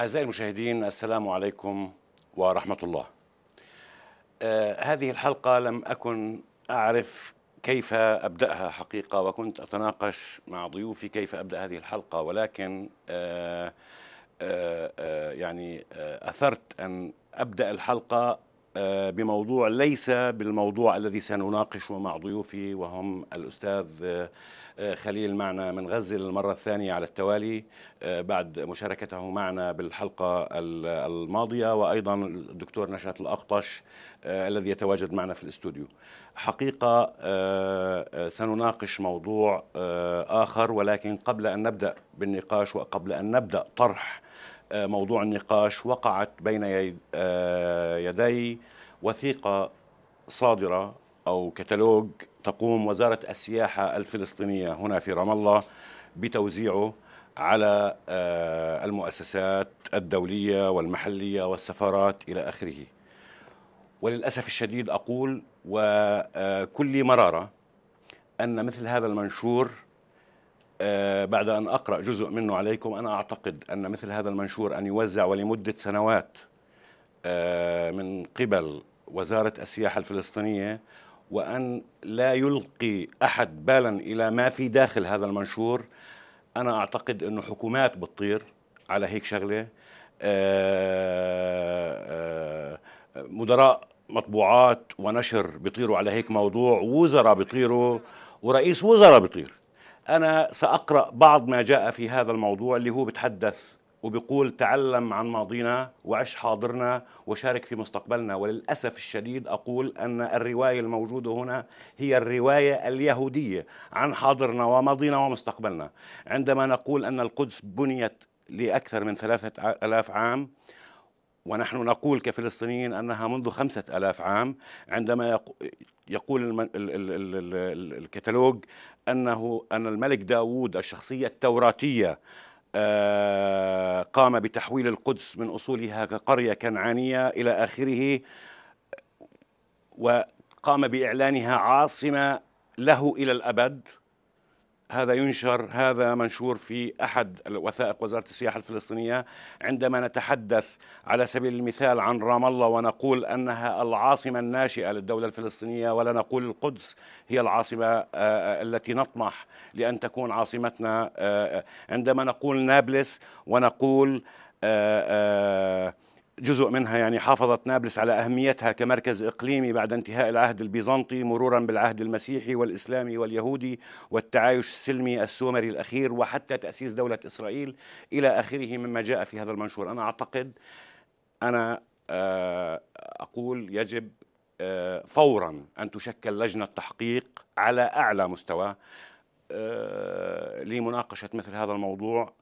أعزائي المشاهدين السلام عليكم ورحمة الله. آه هذه الحلقة لم أكن أعرف كيف أبدأها حقيقة وكنت أتناقش مع ضيوفي كيف أبدأ هذه الحلقة ولكن آه آه, آه، يعني آه، أثرت أن أبدأ الحلقة آه، بموضوع ليس بالموضوع الذي سنناقشه مع ضيوفي وهم الأستاذ آه، خليل معنا من غزة للمرة الثانية على التوالي آه، بعد مشاركته معنا بالحلقة الماضية وأيضا الدكتور نشات الأقطش آه، الذي يتواجد معنا في الاستوديو حقيقة سنناقش موضوع آخر ولكن قبل أن نبدأ بالنقاش وقبل أن نبدأ طرح موضوع النقاش وقعت بين يدي وثيقة صادرة أو كتالوج تقوم وزارة السياحة الفلسطينية هنا في رام الله بتوزيعه على آه، المؤسسات الدولية والمحلية والسفارات إلى آخره وللأسف الشديد أقول وكل مرارة أن مثل هذا المنشور آه، بعد أن أقرأ جزء منه عليكم أنا أعتقد أن مثل هذا المنشور أن يوزع ولمدة سنوات آه، من قبل وزارة السياحة الفلسطينية وأن لا يلقي أحد بالا إلى ما في داخل هذا المنشور أنا أعتقد أنه حكومات بتطير على هيك شغلة آآ آه، آآ آه، مدراء مطبوعات ونشر بيطيروا على هيك موضوع وزراء بيطيروا ورئيس وزراء بيطير أنا سأقرأ بعض ما جاء في هذا الموضوع اللي هو بتحدث وبيقول تعلم عن ماضينا وعش حاضرنا وشارك في مستقبلنا وللأسف الشديد أقول أن الرواية الموجودة هنا هي الرواية اليهودية عن حاضرنا وماضينا ومستقبلنا عندما نقول أن القدس بنيت لأكثر من ثلاثة ألاف عام ونحن نقول كفلسطينيين أنها منذ خمسة ألاف عام عندما يقول الكتالوج أنه أن الملك داود الشخصية التوراتية آه، قام بتحويل القدس من اصولها كقريه كنعانيه الى اخره وقام باعلانها عاصمه له الى الابد هذا ينشر هذا منشور في احد الوثائق وزاره السياحه الفلسطينيه عندما نتحدث على سبيل المثال عن رام الله ونقول انها العاصمه الناشئه للدوله الفلسطينيه ولا نقول القدس هي العاصمه آه، آه، التي نطمح لان تكون عاصمتنا آه، عندما نقول نابلس ونقول آآ آآ جزء منها يعني حافظت نابلس على اهميتها كمركز اقليمي بعد انتهاء العهد البيزنطي مرورا بالعهد المسيحي والاسلامي واليهودي والتعايش السلمي السومري الاخير وحتى تاسيس دوله اسرائيل الى اخره مما جاء في هذا المنشور انا اعتقد انا آه، اقول يجب آه، فورا ان تشكل لجنه تحقيق على اعلى مستوى آه، لمناقشه مثل هذا الموضوع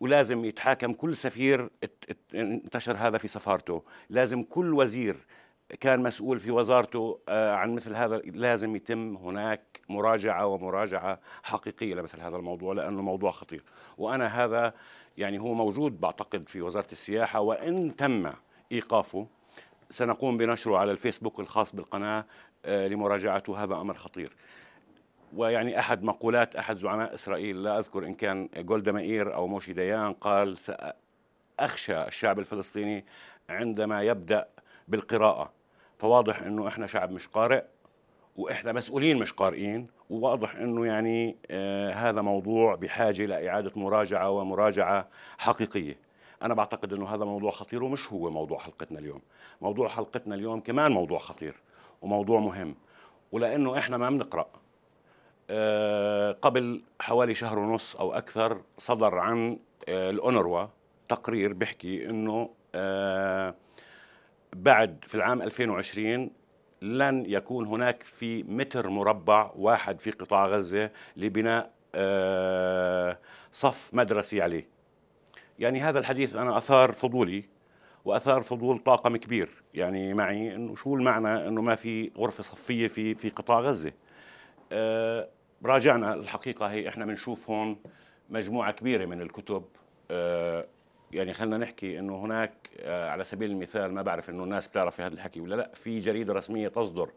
ولازم يتحاكم كل سفير انتشر هذا في سفارته لازم كل وزير كان مسؤول في وزارته آه، عن مثل هذا لازم يتم هناك مراجعة ومراجعة حقيقية لمثل هذا الموضوع لأنه موضوع خطير وأنا هذا يعني هو موجود بعتقد في وزارة السياحة وإن تم إيقافه سنقوم بنشره على الفيسبوك الخاص بالقناة آه، لمراجعته هذا أمر خطير ويعني احد مقولات احد زعماء اسرائيل لا اذكر ان كان جولدا مائير او موشي ديان قال ساخشى الشعب الفلسطيني عندما يبدا بالقراءه فواضح انه احنا شعب مش قارئ واحنا مسؤولين مش قارئين وواضح انه يعني آه هذا موضوع بحاجه لاعاده مراجعه ومراجعه حقيقيه انا بعتقد انه هذا موضوع خطير ومش هو موضوع حلقتنا اليوم موضوع حلقتنا اليوم كمان موضوع خطير وموضوع مهم ولانه احنا ما بنقرأ آه، قبل حوالي شهر ونص او اكثر صدر عن آه، الاونروا تقرير بيحكي انه آه، بعد في العام 2020 لن يكون هناك في متر مربع واحد في قطاع غزه لبناء صف مدرسي عليه. يعني هذا الحديث انا اثار فضولي واثار فضول طاقم كبير يعني معي انه شو المعنى انه ما في غرفه صفيه في في قطاع غزه. راجعنا الحقيقه هي احنا بنشوف هون مجموعه كبيره من الكتب آه، يعني خلينا نحكي انه هناك آه، على سبيل المثال ما بعرف انه الناس بتعرف هذا الحكي ولا لا في جريده رسميه تصدر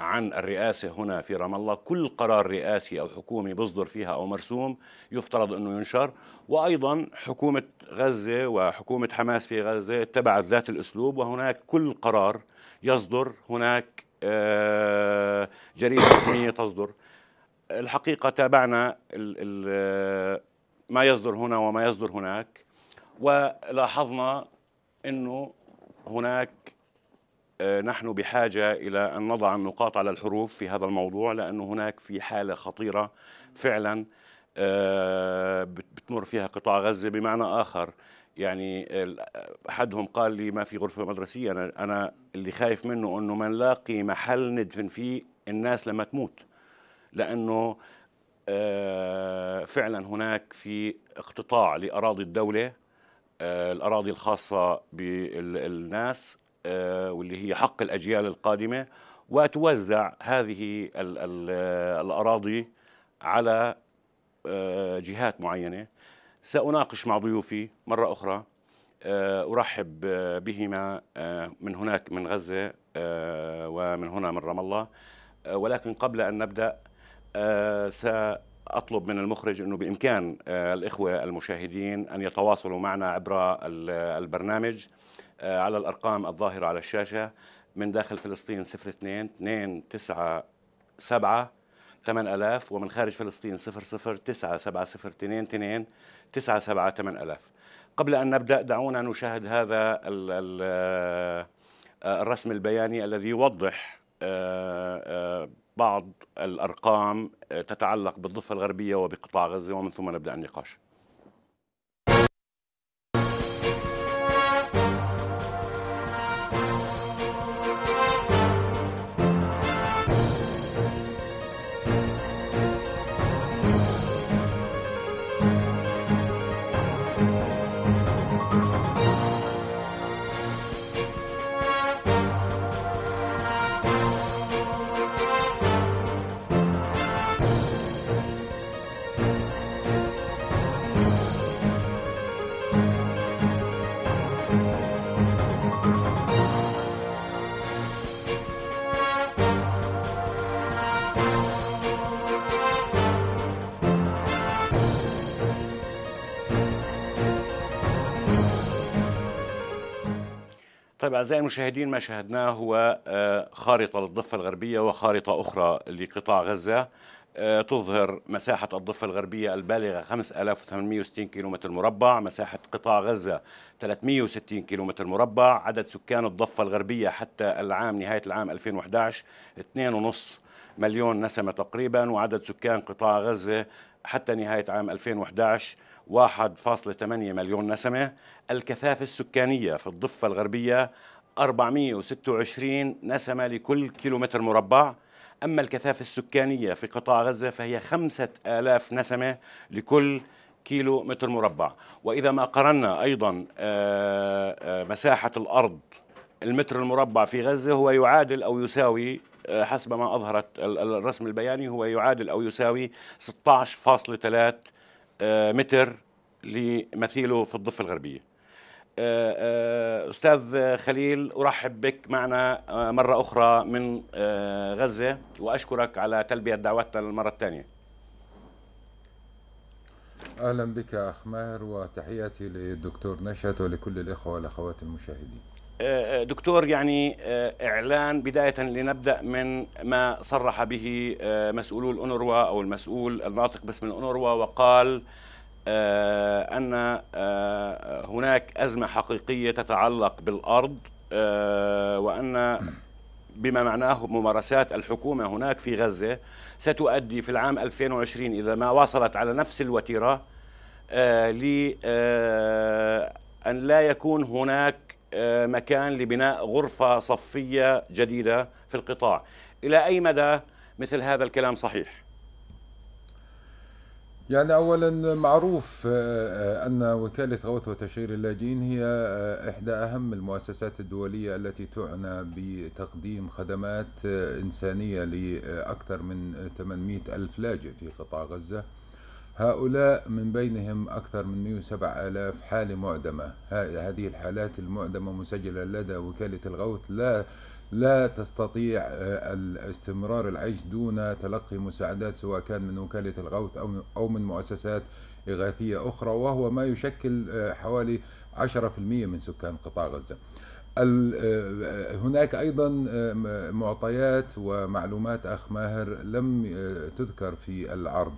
عن الرئاسة هنا في رام الله كل قرار رئاسي أو حكومي بصدر فيها أو مرسوم يفترض أنه ينشر وأيضا حكومة غزة وحكومة حماس في غزة اتبعت ذات الأسلوب وهناك كل قرار يصدر هناك آه، جريدة رسمية تصدر الحقيقه تابعنا ما يصدر هنا وما يصدر هناك ولاحظنا انه هناك آه، نحن بحاجه الى ان نضع النقاط على الحروف في هذا الموضوع لانه هناك في حاله خطيره فعلا آه، بتمر فيها قطاع غزه بمعنى اخر يعني احدهم قال لي ما في غرفه مدرسيه انا انا اللي خايف منه انه ما نلاقي محل ندفن فيه الناس لما تموت لانه آه، فعلا هناك في اقتطاع لاراضي الدوله آه، الاراضي الخاصه بالناس آه، واللي هي حق الاجيال القادمه وتوزع هذه الاراضي على جهات معينه ساناقش مع ضيوفي مره اخرى ارحب بهما من هناك من غزه ومن هنا من رام الله ولكن قبل ان نبدا آه، سأطلب من المخرج أنه بإمكان آه، الإخوة المشاهدين أن يتواصلوا معنا عبر البرنامج آه، على الأرقام الظاهرة على الشاشة من داخل فلسطين 02 297 8000 ومن خارج فلسطين 00 970 97 8000 قبل أن نبدأ دعونا نشاهد هذا الرسم البياني الذي يوضح آه، آه، بعض الأرقام تتعلق بالضفة الغربية وبقطاع غزة ومن ثم نبدأ النقاش طيب أعزائي المشاهدين ما شاهدناه هو آه، خارطة للضفة الغربية وخارطة أخرى لقطاع غزة آه، تظهر مساحة الضفة الغربية البالغة 5860 كيلومتر مربع مساحة قطاع غزة 360 كيلومتر مربع عدد سكان الضفة الغربية حتى العام نهاية العام 2011 2.5 مليون نسمة تقريبا وعدد سكان قطاع غزة حتى نهاية عام 2011 1.8 مليون نسمة الكثافة السكانية في الضفة الغربية 426 نسمة لكل كيلومتر مربع أما الكثافة السكانية في قطاع غزة فهي 5000 نسمة لكل كيلو متر مربع وإذا ما قرنا أيضا آه، آه، مساحة الأرض المتر المربع في غزة هو يعادل أو يساوي آه، حسب ما أظهرت الرسم البياني هو يعادل أو يساوي 16.3 آه، متر لمثيله في الضفة الغربية آه، آه، أستاذ خليل أرحب بك معنا مرة أخرى من غزة وأشكرك على تلبية دعوتنا للمرة الثانية أهلا بك أخ ماهر وتحياتي للدكتور نشأت ولكل الإخوة والأخوات المشاهدين دكتور يعني آه، إعلان بداية لنبدأ من ما صرح به آه، مسؤولو الأنروا أو المسؤول الناطق باسم الأنروا وقال آه، أن هناك أزمة حقيقية تتعلق بالأرض وأن بما معناه ممارسات الحكومة هناك في غزة ستؤدي في العام 2020 إذا ما واصلت على نفس الوتيرة ل أن لا يكون هناك آه، مكان لبناء غرفة صفية جديدة في القطاع إلى أي مدى مثل هذا الكلام صحيح؟ يعني اولا معروف آه، آه، ان وكاله غوث وتشغيل اللاجئين هي احدى اهم المؤسسات الدوليه التي تعنى بتقديم خدمات انسانيه لاكثر من 800 الف لاجئ في قطاع غزه. هؤلاء من بينهم أكثر من 107 آلاف حالة معدمة هذه الحالات المعدمة مسجلة لدى وكالة الغوث لا لا تستطيع آه، استمرار العيش دون تلقي مساعدات سواء كان من وكالة الغوث أو من مؤسسات إغاثية أخرى وهو ما يشكل آه، حوالي 10% من سكان قطاع غزة آه، هناك ايضا معطيات ومعلومات اخ ماهر لم تذكر في العرض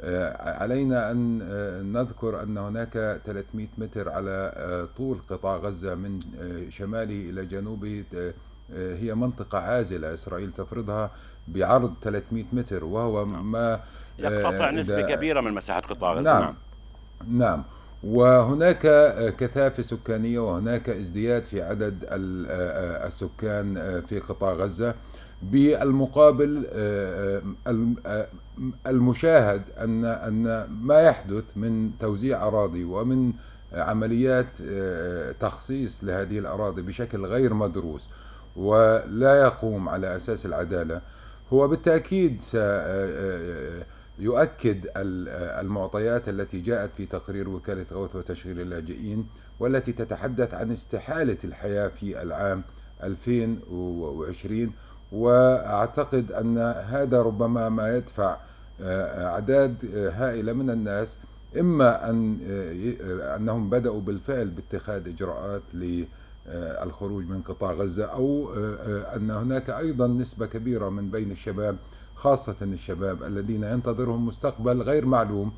آه، علينا أن آه، نذكر أن هناك 300 متر على آه، طول قطاع غزة من شماله إلى جنوبه هي منطقة عازلة إسرائيل تفرضها بعرض 300 متر وهو نعم. ما يقتطع نسبة كبيرة من مساحة قطاع غزة نعم نعم, نعم. وهناك كثافة سكانية وهناك ازدياد في عدد السكان في قطاع غزة بالمقابل آه، آه، آه، المشاهد ان ان ما يحدث من توزيع اراضي ومن عمليات تخصيص لهذه الاراضي بشكل غير مدروس ولا يقوم على اساس العداله هو بالتاكيد يؤكد المعطيات التي جاءت في تقرير وكاله غوث وتشغيل اللاجئين والتي تتحدث عن استحاله الحياه في العام 2020 واعتقد ان هذا ربما ما يدفع آه، اعداد آه، هائله من الناس اما ان آه، انهم بداوا بالفعل باتخاذ اجراءات للخروج من قطاع غزه او ان هناك ايضا نسبه كبيره من بين الشباب خاصه الشباب الذين ينتظرهم مستقبل غير معلوم